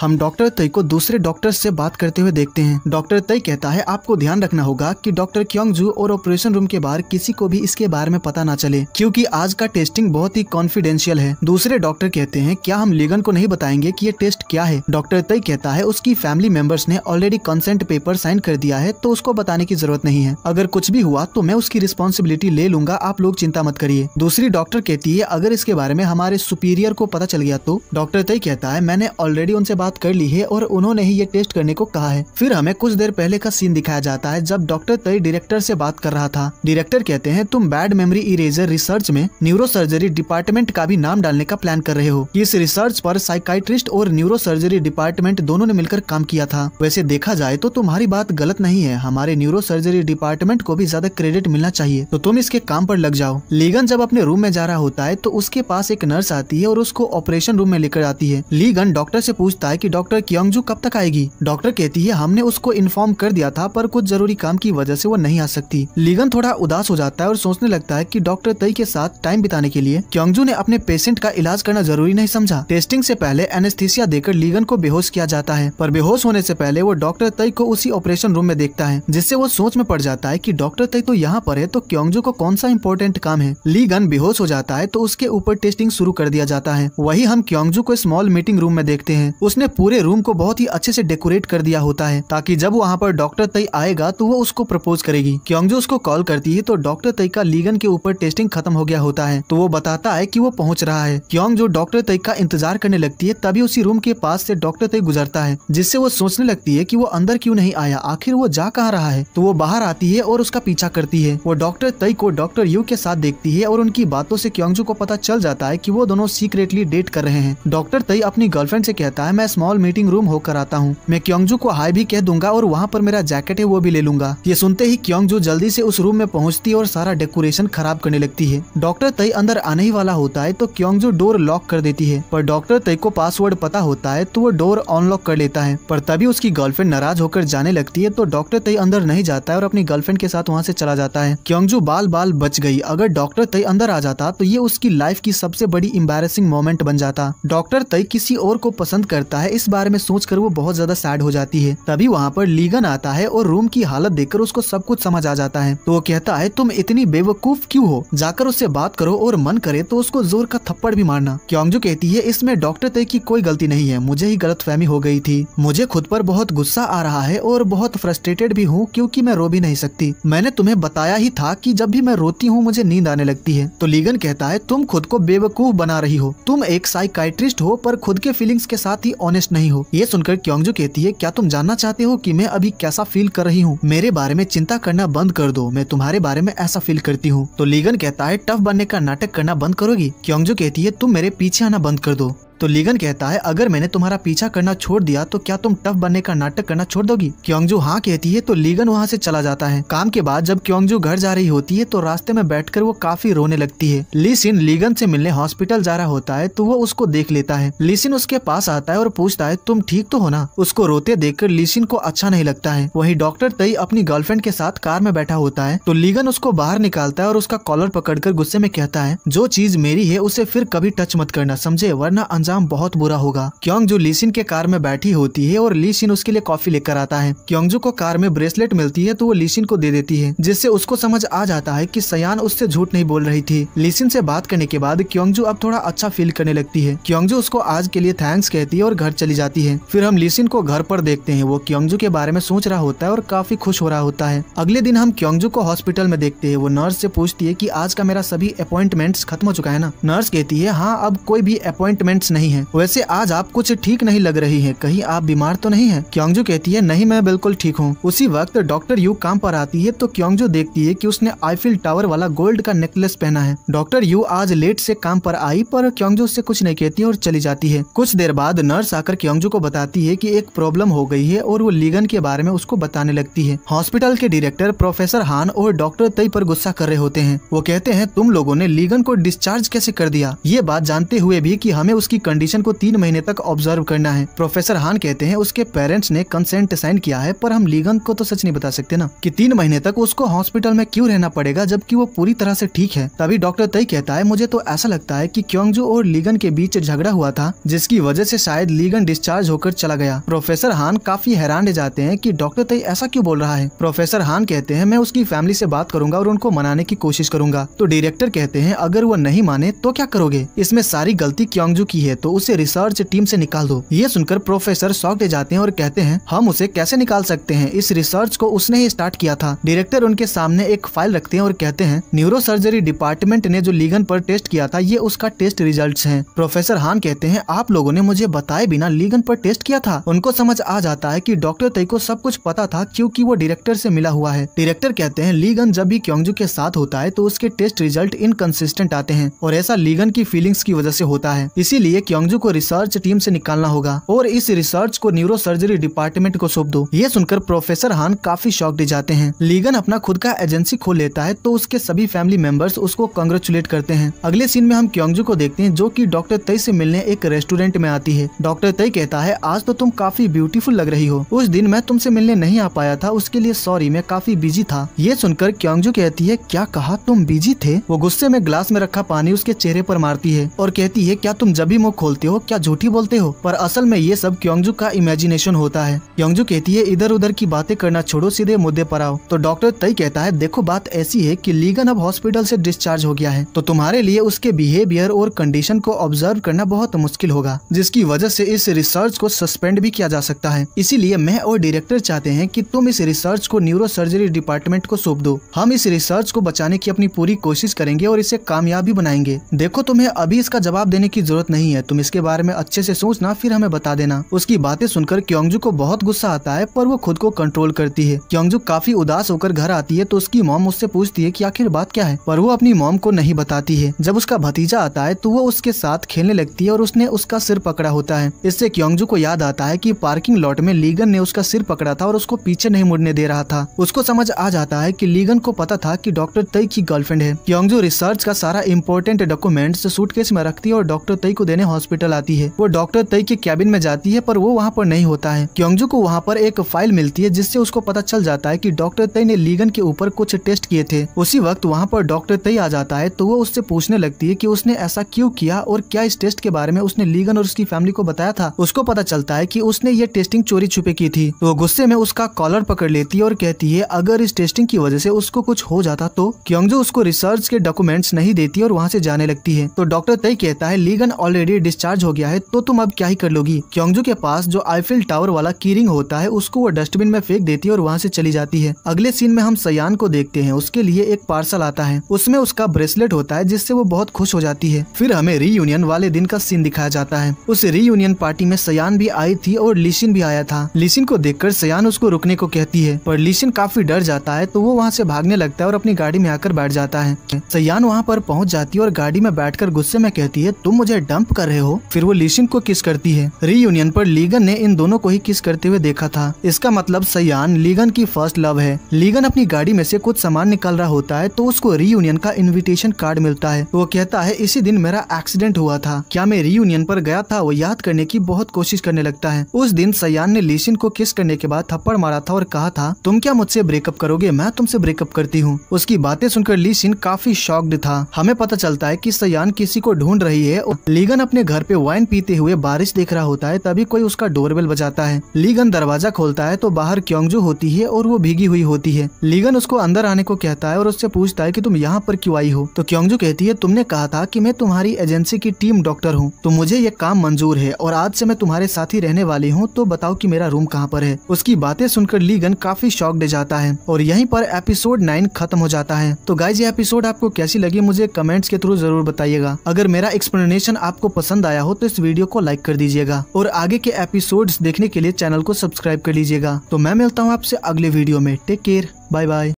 हम डॉक्टर तय को दूसरे डॉक्टर से बात करते हुए देखते हैं डॉक्टर तय कहता है आपको ध्यान रखना होगा कि डॉक्टर क्योंग जू और ऑपरेशन रूम के बाहर किसी को भी इसके बारे में पता ना चले क्योंकि आज का टेस्टिंग बहुत ही कॉन्फिडेंशियल है दूसरे डॉक्टर कहते हैं क्या हम लेगन को नहीं बताएंगे की ये टेस्ट क्या है डॉक्टर तय कहता है उसकी फैमिली मेंबर्स ने ऑलरेडी कंसेंट पेपर साइन कर दिया है तो उसको बताने की जरूरत नहीं है अगर कुछ भी हुआ तो मैं उसकी रिस्पॉन्सिबिलिटी ले लूंगा आप लोग चिंता मत करिए दूसरी डॉक्टर कहती है अगर इसके बारे में हमारे सुपीरियर को पता चल गया तो डॉक्टर तय कहता है मैंने ऑलरेडी उनसे बात कर ली है और उन्होंने ही ये टेस्ट करने को कहा है फिर हमें कुछ देर पहले का सीन दिखाया जाता है जब डॉक्टर तय डायरेक्टर से बात कर रहा था डायरेक्टर कहते हैं तुम बैड मेमोरी इरेजर रिसर्च में न्यूरो सर्जरी डिपार्टमेंट का भी नाम डालने का प्लान कर रहे हो इस रिसर्च पर साइकाइट्रिस्ट और न्यूरो सर्जरी डिपार्टमेंट दोनों ने मिलकर काम किया था वैसे देखा जाए तो तुम्हारी बात गलत नहीं है हमारे न्यूरो सर्जरी डिपार्टमेंट को भी ज्यादा क्रेडिट मिलना चाहिए तो तुम इसके काम पर लग जाओ लीगन जब अपने रूम में जा रहा होता है तो उसके पास एक नर्स आती है और उसको ऑपरेशन रूम में लेकर आती है लीगन डॉक्टर से पूछता है है कि डॉक्टर क्योंगजू कब तक आएगी डॉक्टर कहती है हमने उसको इन्फॉर्म कर दिया था पर कुछ जरूरी काम की वजह से वो नहीं आ सकती लीगन थोड़ा उदास हो जाता है और सोचने लगता है कि डॉक्टर तई के साथ टाइम बिताने के लिए क्योंगजू ने अपने पेशेंट का इलाज करना जरूरी नहीं समझा टेस्टिंग से पहले एनेस्थीसिया देकर लीगन को बेहोश किया जाता है पर बेहोश होने से पहले वो डॉक्टर तई को उसी ऑपरेशन रूम में देखता है जिससे वो सोच में पड़ जाता है की डॉक्टर तई तो यहाँ पर है तो क्योंगजू को कौन सा इम्पोर्टेंट काम है लीगन बेहोश हो जाता है तो उसके ऊपर टेस्टिंग शुरू कर दिया जाता है वही हम क्योंगजू को स्मॉल मीटिंग रूम में देखते हैं उसने उन्होंने पूरे रूम को बहुत ही अच्छे से डेकोरेट कर दिया होता है ताकि जब वहाँ पर डॉक्टर तई आएगा तो वो उसको प्रपोज करेगी क्योंजो उसको कॉल करती है तो डॉक्टर तई का लीगन के ऊपर टेस्टिंग खत्म हो गया होता है तो वो बताता है की वो पहुँच रहा है क्योंग जो डॉक्टर तई का इंतजार करने लगती है तभी उसी रूम के पास ऐसी डॉक्टर तय गुजरता है जिससे वो सोचने लगती है की वो अंदर क्यूँ नहीं आया आखिर वो जा कहाँ रहा है तो वो बाहर आती है और उसका पीछा करती है वो डॉक्टर तय को डॉक्टर यू के साथ देखती है और उनकी बातों से क्योंगजू को पता चल जाता है कि वो दोनों सीक्रेटली डेट कर रहे हैं डॉक्टर तय अपनी गर्लफ्रेंड से कहता है मैं स्मॉल मीटिंग रूम होकर आता हूँ मैं क्योंगजू को हाई भी कह दूंगा और वहाँ पर मेरा जैकेट है वो भी ले लूंगा ये सुनते ही क्योंगजू जल्दी से उस रूम में पहुँचती है और सारा डेकोरेशन खराब करने लगती है डॉक्टर तय अंदर आने ही वाला होता है तो क्योंगजू डोर लॉक कर देती है पर डॉक्टर तय को पासवर्ड पता होता है तो वो डोर अनलॉक कर लेता है पर तभी उसकी गर्लफ्रेंड नाराज होकर जाने लगती है तो डॉक्टर तय अंदर नहीं जाता है और अपनी गर्लफ्रेंड के साथ वहाँ से चला जाता है क्योंगजू बाल बाल बच गई अगर डॉक्टर तय अंदर आ जाता तो ये उसकी लाइफ की सबसे बड़ी इम्बेरसिंग मोमेंट बन जाता डॉक्टर तय किसी और को पसंद करता है है इस बारे में सोचकर वो बहुत ज्यादा सैड हो जाती है तभी वहाँ पर लीगन आता है और रूम की हालत देखकर उसको सब कुछ समझ आ जाता है तो वो कहता है तुम इतनी बेवकूफ क्यूँ हो जाकर उससे बात करो और मन करे तो उसको जोर का थप्पड़ भी मारना क्योंजू कहती है इसमें डॉक्टर तय की कोई गलती नहीं है मुझे ही गलत फहमी हो गई थी मुझे खुद पर बहुत गुस्सा आ रहा है और बहुत फ्रस्ट्रेटेड भी हूँ क्योंकि मैं रो भी नहीं सकती मैंने तुम्हें बताया ही था कि जब भी मैं रोती हूँ मुझे नींद आने लगती है तो लीगन कहता है तुम खुद को बेवकूफ बना रही हो तुम एक साइकाइट्रिस्ट हो पर खुद के फीलिंग्स के साथ ही ऑनेस्ट नहीं हो ये सुनकर क्योंगजो कहती है क्या तुम जानना चाहते हो कि मैं अभी कैसा फील कर रही हूँ मेरे बारे में चिंता करना बंद कर दो मैं तुम्हारे बारे में ऐसा फील करती हूँ तो लीगन कहता है टफ बनने का नाटक करना बंद करोगी क्योंगजो कहती है तुम मेरे पीछे आना बंद कर दो तो लीगन कहता है अगर मैंने तुम्हारा पीछा करना छोड़ दिया तो क्या तुम टफ बनने का नाटक करना छोड़ दोगी क्योंजू हाँ कहती है तो लीगन वहाँ से चला जाता है काम के बाद जब क्योंजू घर जा रही होती है तो रास्ते में बैठकर वो काफी रोने लगती है लीसिन लीगन से मिलने हॉस्पिटल जा रहा होता है तो वो उसको देख लेता है लीसिन उसके पास आता है और पूछता है तुम ठीक तो हो ना उसको रोते कर लीसिन को अच्छा नहीं लगता है वही डॉक्टर तई अपनी गर्लफ्रेंड के साथ कार में बैठा होता है तो लीगन उसको बाहर निकालता है और उसका कॉलर कर गुस्से में कहता है जो चीज मेरी है उसे फिर कभी टच मत करना समझे वरना अंजाम बहुत बुरा होगा क्योंगजू लीसिन के कार में बैठी होती है और लीसिन उसके लिए कॉफी लेकर आता है क्योंगजू को कार में ब्रेसलेट मिलती है तो वो लीसिन को दे देती है जिससे उसको समझ आ जाता है की सयान उससे झूठ नहीं बोल रही थी लीसिन से बात करने के बाद क्योंगजू अब थोड़ा अच्छा फील करने लगती है क्योंगजू उसको आज के लिए थैंक्स कहती है और घर चली जाती है फिर हम लीसिन को घर पर देखते हैं वो क्योंगजू के बारे में सोच रहा होता है और काफी खुश हो रहा होता है अगले दिन हम क्योंगजू को हॉस्पिटल में देखते हैं वो नर्स से पूछती है कि आज का मेरा सभी अपॉइंटमेंट्स खत्म हो चुका है ना नर्स कहती है हाँ अब कोई भी अपॉइंटमेंट्स नहीं है वैसे आज आप कुछ ठीक नहीं लग रही है कहीं आप बीमार तो नहीं है क्योंजू कहती है नहीं मैं बिल्कुल ठीक हूँ उसी वक्त डॉक्टर यू काम पर आती है तो क्योंजू देखती है की उसने आईफिल टावर वाला गोल्ड का नेकलेस पहना है डॉक्टर यू आज लेट ऐसी काम पर आई पर क्योंजू उससे कुछ नहीं कहती और चली जाती है कुछ देर बाद नर्स आकर क्योंजू को बताती है की एक प्रॉब्लम हो गई है और वो लीगन के बारे में उसको बताने लगती है हॉस्पिटल के डायरेक्टर प्रोफेसर हान और डॉक्टर तई पर गुस्सा कर रहे होते हैं वो कहते हैं तुम लोगों ने लीगन को डिस्चार्ज कैसे कर दिया ये बात जानते हुए भी कि हमें उसकी कंडीशन को तीन महीने तक ऑब्जर्व करना है प्रोफेसर हान कहते हैं उसके पेरेंट्स ने कंसेंट साइन किया है पर हम लीगन को तो सच नहीं बता सकते ना कि तीन महीने तक उसको हॉस्पिटल में क्यों रहना पड़ेगा जबकि वो पूरी तरह से ठीक है तभी डॉक्टर तय कहता है मुझे तो ऐसा लगता है की क्योंगजू और लीगन के बीच झगड़ा हुआ था जिसकी वजह ऐसी शायद लीगन डिस्चार्ज होकर चला गया प्रोफेसर हान काफी हैरान जाते हैं की डॉक्टर तय ऐसा क्यों बोल रहा है प्रोफेसर हान कहते हैं मैं उसकी फैमिली ऐसी बात करूंगा और उनको मनाने की कोशिश करूंगा तो डायरेक्टर कहते हैं अगर वो नहीं माने तो क्या करोगे इसमें सारी गलती क्योंगजू की है है तो उसे रिसर्च टीम से निकाल दो ये सुनकर प्रोफेसर सॉक्ट जाते हैं और कहते हैं हम उसे कैसे निकाल सकते हैं इस रिसर्च को उसने ही स्टार्ट किया था डायरेक्टर उनके सामने एक फाइल रखते हैं और कहते हैं न्यूरो सर्जरी डिपार्टमेंट ने जो लीगन पर टेस्ट किया था ये उसका टेस्ट रिजल्ट है प्रोफेसर हान कहते हैं आप लोगों ने मुझे बताए बिना लीगन पर टेस्ट किया था उनको समझ आ जाता है की डॉक्टर तय को सब कुछ पता था क्यूँकी वो डायरेक्टर ऐसी मिला हुआ है डायरेक्टर कहते हैं लीगन जब भी क्योंगजू के साथ होता है तो उसके टेस्ट रिजल्ट इनकन्सिस्टेंट आते हैं और ऐसा लीगन की फीलिंग्स की वजह से होता है इसीलिए क्योंगजू को रिसर्च टीम से निकालना होगा और इस रिसर्च को न्यूरो सर्जरी डिपार्टमेंट को सौंप दो ये सुनकर प्रोफेसर हान काफी दे जाते हैं लीगन अपना खुद का एजेंसी खोल लेता है तो उसके सभी फैमिली मेंबर्स उसको कंग्रेचुलेट करते हैं अगले सीन में हम क्योंगजू को देखते हैं जो की डॉक्टर तय ऐसी मिलने एक रेस्टोरेंट में आती है डॉक्टर तय कहता है आज तो तुम काफी ब्यूटीफुल लग रही हो उस दिन मैं तुमसे मिलने नहीं आ पाया था उसके लिए सॉरी मैं काफी बिजी था ये सुनकर क्योंगजू कहती है क्या कहा तुम बिजी थे वो गुस्से में ग्लास में रखा पानी उसके चेहरे पर मारती है और कहती है क्या तुम जब भी मुंह खोलते हो क्या झूठी बोलते हो पर असल में ये सब क्योंगजू का इमेजिनेशन होता है क्योंगजू कहती है इधर उधर की बातें करना छोड़ो सीधे मुद्दे पर आओ तो डॉक्टर तय कहता है देखो बात ऐसी है की लीगन अब हॉस्पिटल से डिस्चार्ज हो गया है तो तुम्हारे लिए उसके बिहेवियर और कंडीशन को ऑब्जर्व करना बहुत मुश्किल होगा जिसकी वजह से इस रिसर्च को सस्पेंड भी किया जा सकता है इसीलिए मैं और डायरेक्टर चाहते हैं कि तुम इस रिसर्च को न्यूरो सर्जरी डिपार्टमेंट को सौंप दो हम इस रिसर्च को बचाने की अपनी पूरी कोशिश करेंगे और इसे कामयाब भी बनाएंगे देखो तुम्हें अभी इसका जवाब देने की जरूरत नहीं है तुम इसके बारे में अच्छे से सोचना फिर हमें बता देना उसकी बातें सुनकर क्योंगजू को बहुत गुस्सा आता है पर वो खुद को कंट्रोल करती है क्योंगजू काफी उदास होकर घर आती है तो उसकी मोम उससे पूछती है की आखिर बात क्या है पर वो अपनी मोम को नहीं बताती है जब उसका भतीजा आता है तो वो उसके साथ खेलने लगती है और उसने उसका सिर पकड़ा होता है इससे क्योंगजू को याद आता है की पार्किंग लॉट में लीगन ने उसका सिर पकड़ा था और उसको पीछे नहीं मुड़ने दे रहा था उसको समझ आ जाता है की लीगन को पता था की डॉक्टर तई की गर्लफ्रेंड है क्योंगजू रिसर्च का सारा इम्पोर्टेंट डॉक्यूमेंट्स सूटकेस में रखती है और डॉक्टर तई को देने हॉस्पिटल आती है वो डॉक्टर तय के कैबिन में जाती है पर वो वहाँ पर नहीं होता है क्योंगजू को वहाँ पर एक फाइल मिलती है जिससे उसको पता चल जाता है की डॉक्टर तय ने लीगन के ऊपर कुछ टेस्ट किए थे उसी वक्त वहाँ पर डॉक्टर तय आ जाता है तो वो उससे पूछने लगती है की उसने ऐसा क्यूँ किया और क्या इस टेस्ट के बारे में उसने लीगन और उसकी फैमिली को बताया था उसको पता चलता है की उसने ये टेस्टिंग चोरी छुपे की थी वो गुस्से में उसका कॉलर पकड़ लेती है और कहती है अगर इस टेस्टिंग की वजह से उसको कुछ हो जाता तो क्योंगजू उसको रिसर्च के डॉक्यूमेंट्स नहीं देती और वहाँ से जाने लगती है तो डॉक्टर तय कहता है लीगन ऑलरेडी बैटरी डिस्चार्ज हो गया है तो तुम अब क्या ही कर लोगी क्योंजू के पास जो आईफिल टावर वाला कीरिंग होता है उसको वो डस्टबिन में फेंक देती है और वहाँ से चली जाती है अगले सीन में हम सयान को देखते हैं उसके लिए एक पार्सल आता है उसमें उसका ब्रेसलेट होता है जिससे वो बहुत खुश हो जाती है फिर हमें री वाले दिन का सीन दिखाया जाता है उस री पार्टी में सयान भी आई थी और लिशिन भी आया था लिशिन को देख सयान उसको रुकने को कहती है पर लिशिन काफी डर जाता है तो वो वहाँ ऐसी भागने लगता है और अपनी गाड़ी में आकर बैठ जाता है सयान वहाँ पर पहुँच जाती है और गाड़ी में बैठ गुस्से में कहती है तुम मुझे डंप कर कर रहे हो फिर वो लीशिन को किस करती है रीयूनियन पर लीगन ने इन दोनों को ही किस करते हुए देखा था इसका मतलब सयान लीगन की फर्स्ट लव है लीगन अपनी गाड़ी में से कुछ सामान निकाल रहा होता है तो उसको रीयूनियन का इनविटेशन कार्ड मिलता है वो कहता है इसी दिन मेरा एक्सीडेंट हुआ था क्या मैं रीयूनियन पर गया था वो याद करने की बहुत कोशिश करने लगता है उस दिन सयान ने लीशिन को किस करने के बाद थप्पड़ मारा था और कहा था तुम क्या मुझसे ब्रेकअप करोगे मैं तुमसे ब्रेकअप करती हूँ उसकी बातें सुनकर लीशिन काफी शॉक्ड था हमें पता चलता है की सयान किसी को ढूंढ रही है और लीगन अपने अपने घर पे वाइन पीते हुए बारिश देख रहा होता है तभी कोई उसका डोरबेल बजाता है लीगन दरवाजा खोलता है तो बाहर क्योंगजू होती है और वो भीगी हुई होती है लीगन उसको अंदर आने को कहता है और उससे पूछता है की तुम यहाँ पर क्यों आई हो तो क्योंगजू कहती है तुमने कहा था की मैं तुम्हारी एजेंसी की टीम डॉक्टर हूँ तो मुझे ये काम मंजूर है और आज से मैं तुम्हारे साथ ही रहने वाली हूँ तो बताओ की मेरा रूम कहाँ पर है उसकी बातें सुनकर लीगन काफी शौक दे जाता है और यहीं पर एपिसोड नाइन खत्म हो जाता है तो गाइज ये एपिसोड आपको कैसी लगी मुझे कमेंट्स के थ्रू जरूर बताइएगा अगर मेरा एक्सप्लेनेशन आपको पसंद आया हो तो इस वीडियो को लाइक कर दीजिएगा और आगे के एपिसोड देखने के लिए चैनल को सब्सक्राइब कर लीजिएगा तो मैं मिलता हूँ आपसे अगले वीडियो में टेक केयर बाय बाय